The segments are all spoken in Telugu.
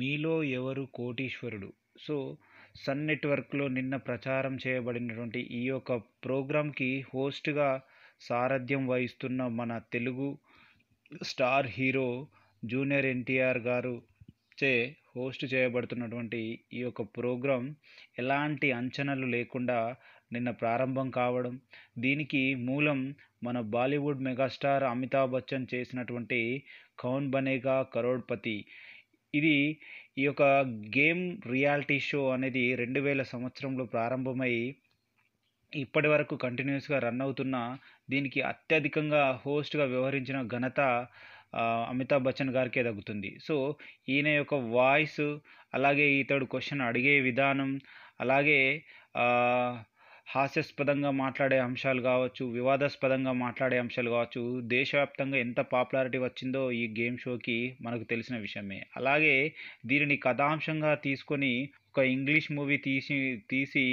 మీలో ఎవరు కోటీశ్వరుడు సో సన్ నెట్వర్క్లో నిన్న ప్రచారం చేయబడినటువంటి ఈ యొక్క ప్రోగ్రామ్కి హోస్ట్గా సారథ్యం వహిస్తున్న మన Telugu star hero junior NTR garu చే హోస్ట్ చేయబడుతున్నటువంటి ఈ యొక్క ప్రోగ్రాం ఎలాంటి అంచనాలు లేకుండా నిన్న ప్రారంభం కావడం దీనికి మూలం మన బాలీవుడ్ మెగాస్టార్ అమితాబ్ బచ్చన్ చేసినటువంటి కౌన్ బనేగా కరోడ్పతి ఇది ఈ యొక్క గేమ్ రియాలిటీ షో అనేది రెండు వేల సంవత్సరంలో ప్రారంభమై ఇప్పటి వరకు కంటిన్యూస్గా రన్ అవుతున్న దీనికి అత్యధికంగా హోస్ట్గా వ్యవహరించిన ఘనత అమితాబ్ బచ్చన్ గారికే దగ్గుతుంది సో ఈయన యొక్క వాయిస్ అలాగే ఇతడు క్వశ్చన్ అడిగే విధానం అలాగే హాస్యాస్పదంగా మాట్లాడే అంశాలు కావచ్చు వివాదాస్పదంగా మాట్లాడే అంశాలు కావచ్చు దేశవ్యాప్తంగా ఎంత పాపులారిటీ వచ్చిందో ఈ గేమ్ షోకి మనకు తెలిసిన విషయమే అలాగే దీనిని కథాంశంగా తీసుకొని ఒక ఇంగ్లీష్ మూవీ తీసి తీసి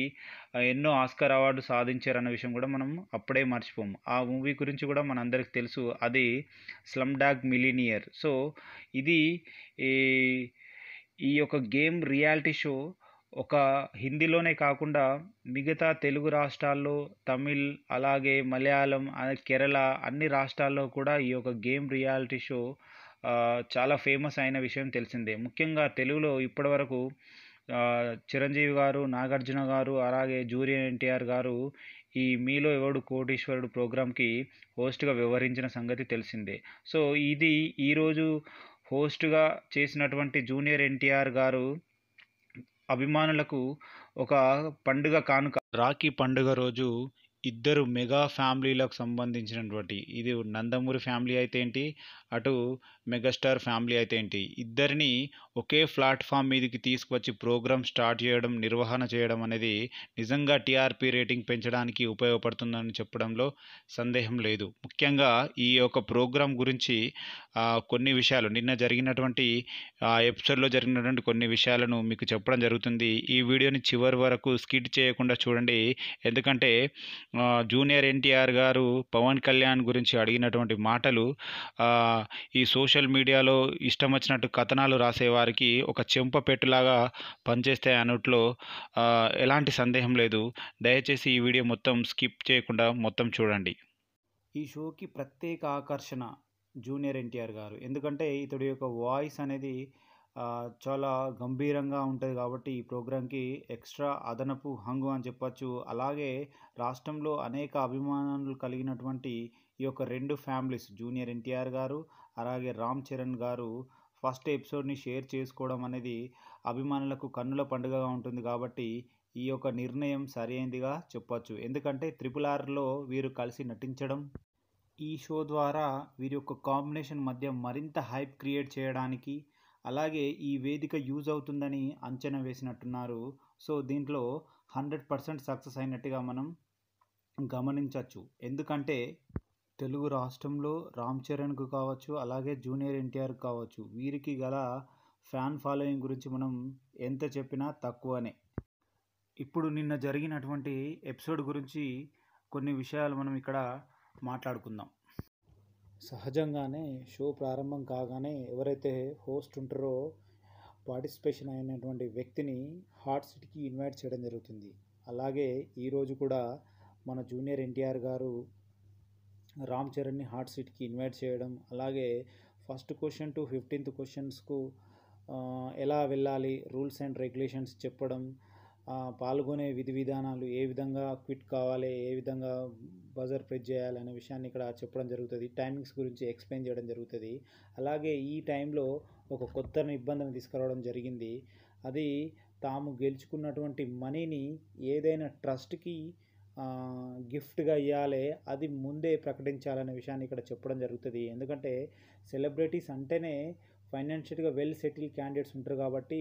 ఎన్నో ఆస్కర్ అవార్డు సాధించారన్న విషయం కూడా మనం అప్పుడే మర్చిపోము ఆ మూవీ గురించి కూడా మనందరికి తెలుసు అది స్లమ్ డాగ్ మిలీనియర్ సో ఇది ఈ యొక్క గేమ్ రియాలిటీ షో ఒక హిందీలోనే కాకుండా మిగతా తెలుగు రాష్ట్రాల్లో తమిళ్ అలాగే మలయాళం కేరళ అన్ని రాష్ట్రాల్లో కూడా ఈ యొక్క గేమ్ రియాలిటీ షో చాలా ఫేమస్ అయిన విషయం తెలిసిందే ముఖ్యంగా తెలుగులో ఇప్పటివరకు చిరంజీవి గారు నాగార్జున గారు అలాగే జూనియర్ ఎన్టీఆర్ గారు ఈ మీలో ఎవడు కోటీశ్వరుడు ప్రోగ్రామ్కి హోస్ట్గా వ్యవహరించిన సంగతి తెలిసిందే సో ఇది ఈరోజు హోస్ట్గా చేసినటువంటి జూనియర్ ఎన్టీఆర్ గారు అభిమానులకు ఒక పండుగ కానుక రాఖీ పండుగ రోజు ఇద్దరు మెగా ఫ్యామిలీలకు సంబంధించినటువంటి ఇది నందమూరి ఫ్యామిలీ అయితే ఏంటి అటు మెగాస్టార్ ఫ్యామిలీ అయితే ఏంటి ఇద్దరిని ఒకే ప్లాట్ఫామ్ మీదకి తీసుకువచ్చి ప్రోగ్రామ్ స్టార్ట్ చేయడం నిర్వహణ చేయడం అనేది నిజంగా టీఆర్పీ రేటింగ్ పెంచడానికి ఉపయోగపడుతుందని చెప్పడంలో సందేహం లేదు ముఖ్యంగా ఈ యొక్క ప్రోగ్రాం గురించి కొన్ని విషయాలు నిన్న జరిగినటువంటి ఎపిసోడ్లో జరిగినటువంటి కొన్ని విషయాలను మీకు చెప్పడం జరుగుతుంది ఈ వీడియోని చివరి వరకు స్కిట్ చేయకుండా చూడండి ఎందుకంటే జూనియర్ ఎన్టీఆర్ గారు పవన్ కళ్యాణ్ గురించి అడిగినటువంటి మాటలు ఈ సోషల్ మీడియాలో ఇష్టం వచ్చినట్టు కథనాలు రాసేవారికి ఒక పెట్టులాగా పనిచేస్తాయి అన్నట్లో ఎలాంటి సందేహం లేదు దయచేసి ఈ వీడియో మొత్తం స్కిప్ చేయకుండా మొత్తం చూడండి ఈ షోకి ప్రత్యేక ఆకర్షణ జూనియర్ ఎన్టీఆర్ గారు ఎందుకంటే ఇతడి యొక్క వాయిస్ అనేది చాలా గంభీరంగా ఉంటుంది కాబట్టి ఈ ప్రోగ్రాంకి ఎక్స్ట్రా అదనపు హంగు అని చెప్పచ్చు అలాగే రాష్ట్రంలో అనేక అభిమానులు కలిగినటువంటి ఈ యొక్క రెండు ఫ్యామిలీస్ జూనియర్ ఎన్టీఆర్ గారు అలాగే రామ్ చరణ్ గారు ఫస్ట్ ఎపిసోడ్ని షేర్ చేసుకోవడం అనేది అభిమానులకు కన్నుల పండుగగా ఉంటుంది కాబట్టి ఈ యొక్క నిర్ణయం సరైనదిగా చెప్పొచ్చు ఎందుకంటే త్రిపుల్ ఆర్లో వీరు కలిసి నటించడం ఈ షో ద్వారా వీరి యొక్క కాంబినేషన్ మధ్య మరింత హైప్ క్రియేట్ చేయడానికి అలాగే ఈ వేదిక యూజ్ అవుతుందని అంచనా వేసినట్టున్నారు సో దీంట్లో హండ్రెడ్ పర్సెంట్ సక్సెస్ అయినట్టుగా మనం గమనించవచ్చు ఎందుకంటే తెలుగు రాష్ట్రంలో రామ్ చరణ్కు కావచ్చు అలాగే జూనియర్ ఎన్టీఆర్ కావచ్చు వీరికి గల ఫ్యాన్ ఫాలోయింగ్ గురించి మనం ఎంత చెప్పినా తక్కువనే ఇప్పుడు నిన్న జరిగినటువంటి ఎపిసోడ్ గురించి కొన్ని విషయాలు మనం ఇక్కడ మాట్లాడుకుందాం సహజంగానే షో ప్రారంభం కాగానే ఎవరైతే హోస్ట్ ఉంటారో పార్టిసిపేషన్ అయినటువంటి వ్యక్తిని హాట్ సీట్కి ఇన్వైట్ చేయడం జరుగుతుంది అలాగే ఈరోజు కూడా మన జూనియర్ ఎన్టీఆర్ గారు రామ్ చరణ్ని హార్ట్ సీట్కి ఇన్వైట్ చేయడం అలాగే ఫస్ట్ క్వశ్చన్ టు ఫిఫ్టీన్త్ క్వశ్చన్స్కు ఎలా వెళ్ళాలి రూల్స్ అండ్ రెగ్యులేషన్స్ చెప్పడం పాల్గొనే విధి విధానాలు ఏ విధంగా క్విట్ కావాలి ఏ విధంగా బజర్ ప్రెస్ చేయాలి అనే విషయాన్ని ఇక్కడ చెప్పడం జరుగుతుంది టైమింగ్స్ గురించి ఎక్స్ప్లెయిన్ చేయడం జరుగుతుంది అలాగే ఈ టైంలో ఒక కొత్త ఇబ్బందిని తీసుకురావడం జరిగింది అది తాము గెలుచుకున్నటువంటి మనీని ఏదైనా ట్రస్ట్కి గిఫ్ట్గా ఇవ్వాలి అది ముందే ప్రకటించాలనే విషయాన్ని ఇక్కడ చెప్పడం జరుగుతుంది ఎందుకంటే సెలబ్రిటీస్ అంటేనే ఫైనాన్షియల్గా వెల్ సెటిల్ క్యాండిడేట్స్ ఉంటారు కాబట్టి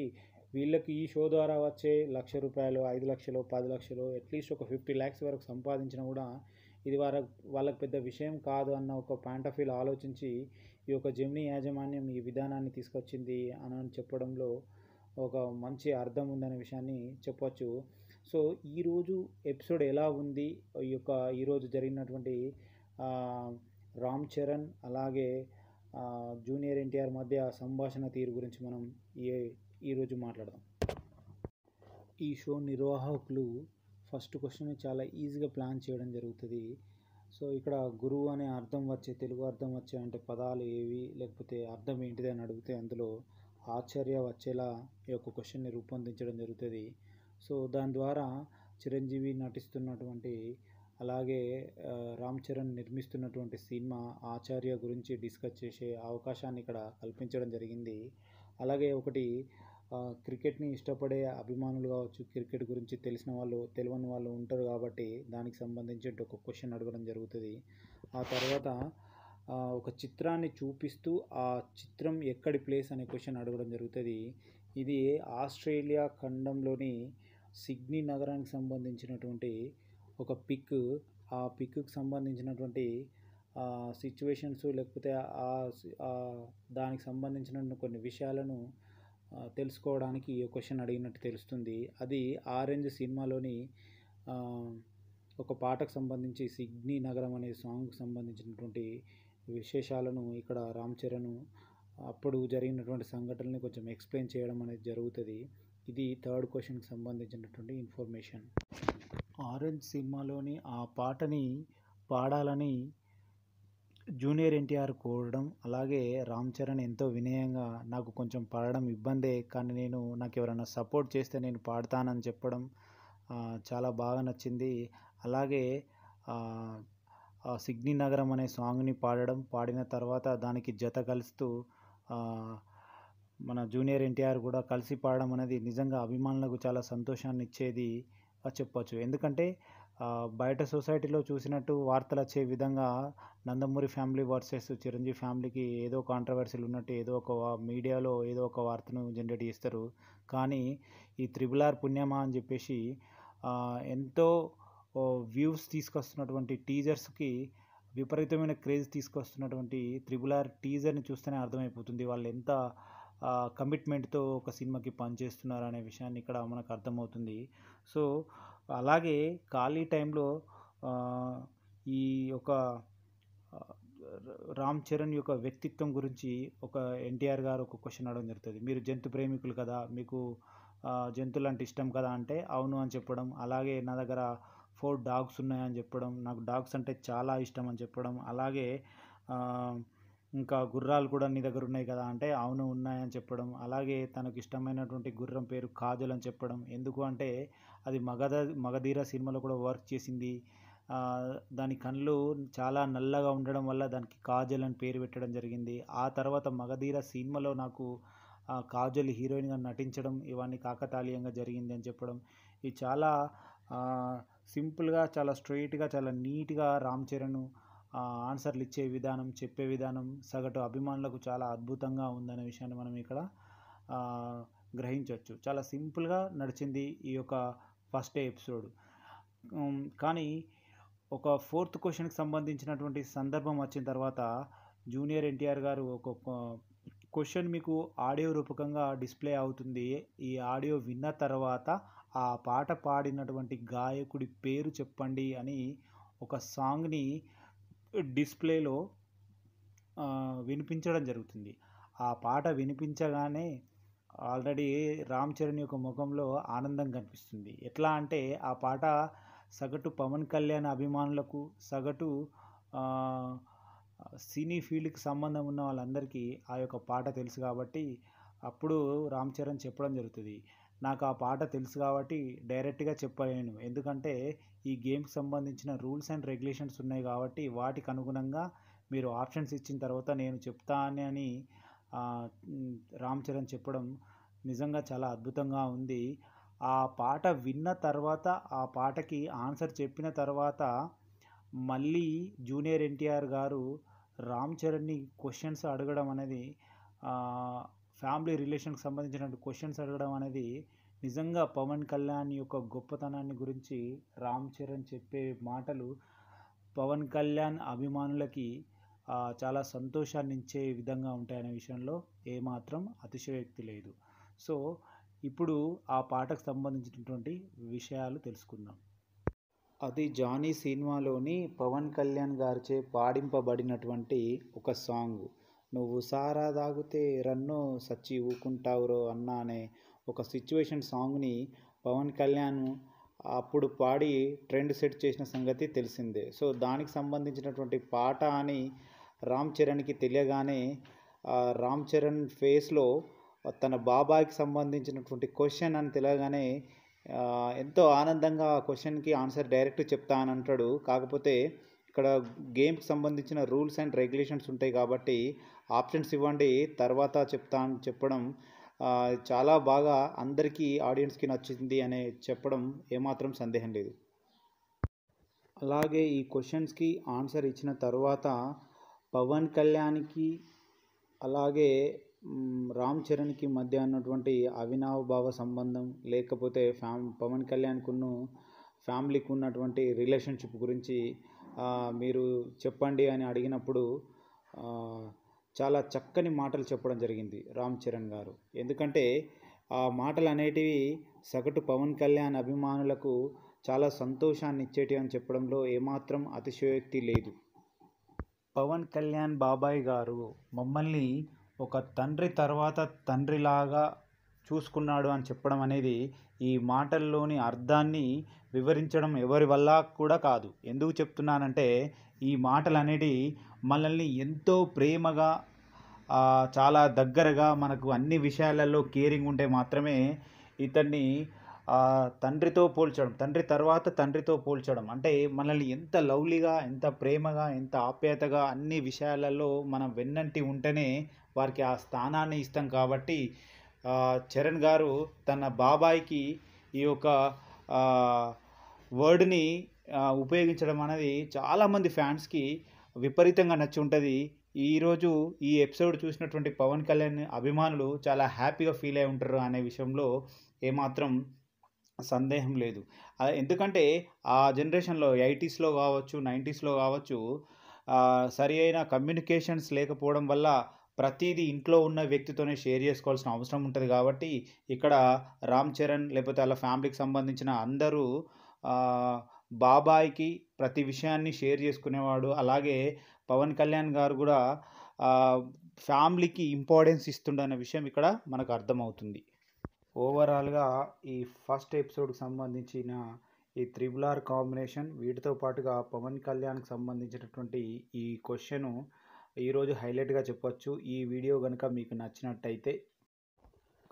వీళ్ళకి ఈ షో ద్వారా వచ్చే లక్ష రూపాయలు ఐదు లక్షలు పది లక్షలు అట్లీస్ట్ ఒక ఫిఫ్టీ ల్యాక్స్ వరకు సంపాదించిన కూడా ఇది వార వాళ్ళకి పెద్ద విషయం కాదు అన్న ఒక పాయింట్ ఆఫ్ వ్యూలో ఆలోచించి ఈ యొక్క జెమినీ యాజమాన్యం ఈ విధానాన్ని తీసుకొచ్చింది అని చెప్పడంలో ఒక మంచి అర్థం ఉందనే విషయాన్ని చెప్పొచ్చు సో ఈరోజు ఎపిసోడ్ ఎలా ఉంది ఈ యొక్క ఈరోజు జరిగినటువంటి రామ్ చరణ్ అలాగే జూనియర్ ఎన్టీఆర్ మధ్య సంభాషణ తీరు గురించి మనం ఏ ఈరోజు మాట్లాడదాం ఈ షో నిర్వాహకులు ఫస్ట్ క్వశ్చన్ చాలా ఈజీగా ప్లాన్ చేయడం జరుగుతుంది సో ఇక్కడ గురువు అనే అర్థం వచ్చే తెలుగు అర్థం వచ్చే అంటే పదాలు ఏవి లేకపోతే అర్థం ఏంటిది అని అడిగితే అందులో ఆశ్చర్య వచ్చేలా ఈ యొక్క క్వశ్చన్ని రూపొందించడం జరుగుతుంది సో దాని ద్వారా చిరంజీవి నటిస్తున్నటువంటి అలాగే రామ్ చరణ్ నిర్మిస్తున్నటువంటి సినిమా ఆచార్య గురించి డిస్కస్ చేసే అవకాశాన్ని ఇక్కడ కల్పించడం జరిగింది అలాగే ఒకటి క్రికెట్ని ఇష్టపడే అభిమానులు కావచ్చు క్రికెట్ గురించి తెలిసిన వాళ్ళు తెలియని వాళ్ళు ఉంటారు కాబట్టి దానికి సంబంధించి ఒక క్వశ్చన్ అడగడం జరుగుతుంది ఆ తర్వాత ఒక చిత్రాన్ని చూపిస్తూ ఆ చిత్రం ఎక్కడి ప్లేస్ అనే క్వశ్చన్ అడగడం జరుగుతుంది ఇది ఆస్ట్రేలియా ఖండంలోని సిడ్నీ నగరానికి సంబంధించినటువంటి ఒక పిక్ ఆ పిక్కు సంబంధించినటువంటి సిచ్యువేషన్స్ లేకపోతే ఆ దానికి సంబంధించిన కొన్ని విషయాలను తెలుసుకోవడానికి ఈ క్వశ్చన్ అడిగినట్టు తెలుస్తుంది అది ఆరెంజ్ సినిమాలోని ఒక పాటకు సంబంధించి సిడ్నీ నగరం అనే సాంగ్కి సంబంధించినటువంటి విశేషాలను ఇక్కడ రామ్ చరణ్ అప్పుడు జరిగినటువంటి సంఘటనని కొంచెం ఎక్స్ప్లెయిన్ చేయడం అనేది జరుగుతుంది ఇది థర్డ్ క్వశ్చన్కి సంబంధించినటువంటి ఇన్ఫర్మేషన్ ఆరెంజ్ సినిమాలోని ఆ పాటని పాడాలని జూనియర్ ఎన్టీఆర్ కోరడం అలాగే రామ్ చరణ్ ఎంతో వినయంగా నాకు కొంచెం పాడడం ఇబ్బందే కానీ నేను నాకు ఎవరైనా సపోర్ట్ చేస్తే నేను పాడతానని చెప్పడం చాలా బాగా నచ్చింది అలాగే సిగ్ని నగరం అనే సాంగ్ని పాడడం పాడిన తర్వాత దానికి జత కలుస్తూ మన జూనియర్ ఎన్టీఆర్ కూడా కలిసి పాడడం అనేది నిజంగా అభిమానులకు చాలా సంతోషాన్ని ఇచ్చేది చెప్పచ్చు ఎందుకంటే బయట సొసైటీలో చూసినట్టు వార్తలు వచ్చే విధంగా నందమూరి ఫ్యామిలీ వర్సెస్ చిరంజీవి ఫ్యామిలీకి ఏదో కాంట్రవర్సీలు ఉన్నట్టు ఏదో ఒక మీడియాలో ఏదో ఒక వార్తను జనరేట్ చేస్తారు కానీ ఈ త్రిబుల్ ఆర్ పుణ్యమా అని చెప్పేసి ఎంతో వ్యూస్ తీసుకొస్తున్నటువంటి టీజర్స్కి విపరీతమైన క్రేజ్ తీసుకొస్తున్నటువంటి త్రిబుల్ ఆర్ టీజర్ని చూస్తేనే అర్థమైపోతుంది వాళ్ళు ఎంత కమిట్మెంట్తో ఒక సినిమాకి పనిచేస్తున్నారు అనే విషయాన్ని ఇక్కడ మనకు అర్థమవుతుంది సో అలాగే ఖాళీ టైంలో ఈ ఒక రామ్ చరణ్ యొక్క వ్యక్తిత్వం గురించి ఒక ఎన్టీఆర్ గారు ఒక క్వశ్చన్ అడగడం జరుగుతుంది మీరు జంతు ప్రేమికులు కదా మీకు జంతువులు అంటే ఇష్టం కదా అంటే అవును అని చెప్పడం అలాగే నా దగ్గర ఫోర్ డాగ్స్ ఉన్నాయని చెప్పడం నాకు డాగ్స్ అంటే చాలా ఇష్టం అని చెప్పడం అలాగే ఇంకా గుర్రాలు కూడా నీ దగ్గర ఉన్నాయి కదా అంటే అవును ఉన్నాయని చెప్పడం అలాగే తనకు ఇష్టమైనటువంటి గుర్రం పేరు కాజల్ అని చెప్పడం ఎందుకు అంటే అది మగధ మగధీర సినిమాలో కూడా వర్క్ చేసింది దాని కళ్ళు చాలా నల్లగా ఉండడం వల్ల దానికి కాజల్ అని పేరు పెట్టడం జరిగింది ఆ తర్వాత మగధీర సినిమాలో నాకు కాజల్ హీరోయిన్గా నటించడం ఇవన్నీ కాకతాళీయంగా జరిగింది అని చెప్పడం ఇది చాలా సింపుల్గా చాలా స్ట్రైట్గా చాలా నీట్గా రామ్ చరణ్ ఆన్సర్లు ఇచ్చే విధానం చెప్పే విధానం సగటు అభిమానులకు చాలా అద్భుతంగా ఉందనే విషయాన్ని మనం ఇక్కడ గ్రహించవచ్చు చాలా సింపుల్గా నడిచింది ఈ యొక్క ఫస్ట్ ఎపిసోడ్ కానీ ఒక ఫోర్త్ క్వశ్చన్కి సంబంధించినటువంటి సందర్భం వచ్చిన తర్వాత జూనియర్ ఎన్టీఆర్ గారు ఒక క్వశ్చన్ మీకు ఆడియో రూపకంగా డిస్ప్లే అవుతుంది ఈ ఆడియో విన్న తర్వాత ఆ పాట పాడినటువంటి గాయకుడి పేరు చెప్పండి అని ఒక సాంగ్ని డిస్ప్లేలో వినిపించడం జరుగుతుంది ఆ పాట వినిపించగానే ఆల్రెడీ రామ్ చరణ్ యొక్క ముఖంలో ఆనందం కనిపిస్తుంది ఎట్లా అంటే ఆ పాట సగటు పవన్ కళ్యాణ్ అభిమానులకు సగటు సినీ ఫీల్డ్కి సంబంధం ఉన్న వాళ్ళందరికీ ఆ యొక్క పాట తెలుసు కాబట్టి అప్పుడు రామ్ చరణ్ చెప్పడం జరుగుతుంది నాకు ఆ పాట తెలుసు కాబట్టి డైరెక్ట్గా చెప్పలేను ఎందుకంటే ఈ గేమ్కి సంబంధించిన రూల్స్ అండ్ రెగ్యులేషన్స్ ఉన్నాయి కాబట్టి వాటికి అనుగుణంగా మీరు ఆప్షన్స్ ఇచ్చిన తర్వాత నేను చెప్తాను అని రామ్ చరణ్ చెప్పడం నిజంగా చాలా అద్భుతంగా ఉంది ఆ పాట విన్న తర్వాత ఆ పాటకి ఆన్సర్ చెప్పిన తర్వాత మళ్ళీ జూనియర్ ఎన్టీఆర్ గారు రామ్ చరణ్ని క్వశ్చన్స్ అడగడం అనేది ఫ్యామిలీ రిలేషన్కి సంబంధించినటువంటి క్వశ్చన్స్ అడగడం అనేది నిజంగా పవన్ కళ్యాణ్ యొక్క గొప్పతనాన్ని గురించి రామ్ చరణ్ చెప్పే మాటలు పవన్ కళ్యాణ్ అభిమానులకి చాలా సంతోషాన్ని ఇచ్చే విధంగా ఉంటాయనే విషయంలో ఏమాత్రం అతిశయోక్తి లేదు సో ఇప్పుడు ఆ పాటకు సంబంధించినటువంటి విషయాలు తెలుసుకుందాం అది జానీ సినిమాలోని పవన్ కళ్యాణ్ గారిచే పాడింపబడినటువంటి ఒక సాంగ్ నువ్వు సారా తాగితే రన్ను సచ్చి ఊకుంటావురో అన్న అనే ఒక సిచ్యువేషన్ సాంగ్ని పవన్ కళ్యాణ్ అప్పుడు పాడి ట్రెండ్ సెట్ చేసిన సంగతి తెలిసిందే సో దానికి సంబంధించినటువంటి పాట అని రామ్ చరణ్కి తెలియగానే రామ్ చరణ్ ఫేస్లో తన బాబాయ్కి సంబంధించినటువంటి క్వశ్చన్ అని తెలియగానే ఎంతో ఆనందంగా ఆ క్వశ్చన్కి ఆన్సర్ డైరెక్ట్ చెప్తా అని అంటాడు కాకపోతే ఇక్కడ గేమ్కి సంబంధించిన రూల్స్ అండ్ రెగ్యులేషన్స్ ఉంటాయి కాబట్టి ఆప్షన్స్ ఇవ్వండి తర్వాత చెప్తా అని చెప్పడం చాలా బాగా అందరికీ ఆడియన్స్కి నచ్చింది అనే చెప్పడం ఏమాత్రం సందేహం లేదు అలాగే ఈ క్వశ్చన్స్కి ఆన్సర్ ఇచ్చిన తర్వాత పవన్ కళ్యాణ్కి అలాగే రామ్ చరణ్కి మధ్య ఉన్నటువంటి అవినావభావ సంబంధం లేకపోతే ఫ్యామ్ పవన్ కళ్యాణ్కును ఫ్యామిలీకి ఉన్నటువంటి రిలేషన్షిప్ గురించి మీరు చెప్పండి అని అడిగినప్పుడు చాలా చక్కని మాటలు చెప్పడం జరిగింది రామ్ చరణ్ గారు ఎందుకంటే ఆ మాటలు అనేటివి సగటు పవన్ కళ్యాణ్ అభిమానులకు చాలా సంతోషాన్ని ఇచ్చేటి అని చెప్పడంలో ఏమాత్రం అతిశయోక్తి లేదు పవన్ కళ్యాణ్ బాబాయ్ గారు మమ్మల్ని ఒక తండ్రి తర్వాత తండ్రిలాగా చూసుకున్నాడు అని చెప్పడం అనేది ఈ మాటల్లోని అర్థాన్ని వివరించడం ఎవరి వల్ల కూడా కాదు ఎందుకు చెప్తున్నానంటే ఈ మాటలు అనేటివి మనల్ని ఎంతో ప్రేమగా చాలా దగ్గరగా మనకు అన్ని విషయాలలో కేరింగ్ ఉంటే మాత్రమే ఇతన్ని తండ్రితో పోల్చడం తండ్రి తర్వాత తండ్రితో పోల్చడం అంటే మనల్ని ఎంత లవ్లీగా ఎంత ప్రేమగా ఎంత ఆప్యాయతగా అన్ని విషయాలలో మనం వెన్నంటి ఉంటేనే వారికి ఆ స్థానాన్ని ఇస్తాం కాబట్టి చరణ్ గారు తన బాబాయికి ఈ యొక్క వర్డ్ని ఉపయోగించడం అనేది చాలామంది ఫ్యాన్స్కి విపరీతంగా నచ్చి ఉంటుంది ఈరోజు ఈ ఎపిసోడ్ చూసినటువంటి పవన్ కళ్యాణ్ అభిమానులు చాలా హ్యాపీగా ఫీల్ అయి ఉంటారు అనే విషయంలో ఏమాత్రం సందేహం లేదు ఎందుకంటే ఆ జనరేషన్లో ఎయిటీస్లో కావచ్చు నైంటీస్లో కావచ్చు సరి అయిన కమ్యూనికేషన్స్ లేకపోవడం వల్ల ప్రతిదీ ఇంట్లో ఉన్న వ్యక్తితోనే షేర్ చేసుకోవాల్సిన అవసరం ఉంటుంది కాబట్టి ఇక్కడ రామ్ చరణ్ లేకపోతే వాళ్ళ ఫ్యామిలీకి సంబంధించిన అందరూ బాబాయ్కి ప్రతి విషయాన్ని షేర్ చేసుకునేవాడు అలాగే పవన్ కళ్యాణ్ గారు కూడా ఫ్యామిలీకి ఇంపార్టెన్స్ ఇస్తుండన్న విషయం ఇక్కడ మనకు అర్థమవుతుంది ఓవరాల్గా ఈ ఫస్ట్ ఎపిసోడ్కి సంబంధించిన ఈ త్రిబుల్ ఆర్ కాంబినేషన్ వీటితో పాటుగా పవన్ కళ్యాణ్కి సంబంధించినటువంటి ఈ క్వశ్చను ఈరోజు హైలైట్గా చెప్పొచ్చు ఈ వీడియో కనుక మీకు నచ్చినట్టయితే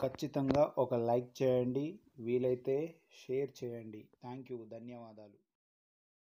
ఖచ్చితంగా ఒక లైక్ చేయండి వీలైతే షేర్ చేయండి థ్యాంక్ యూ ధన్యవాదాలు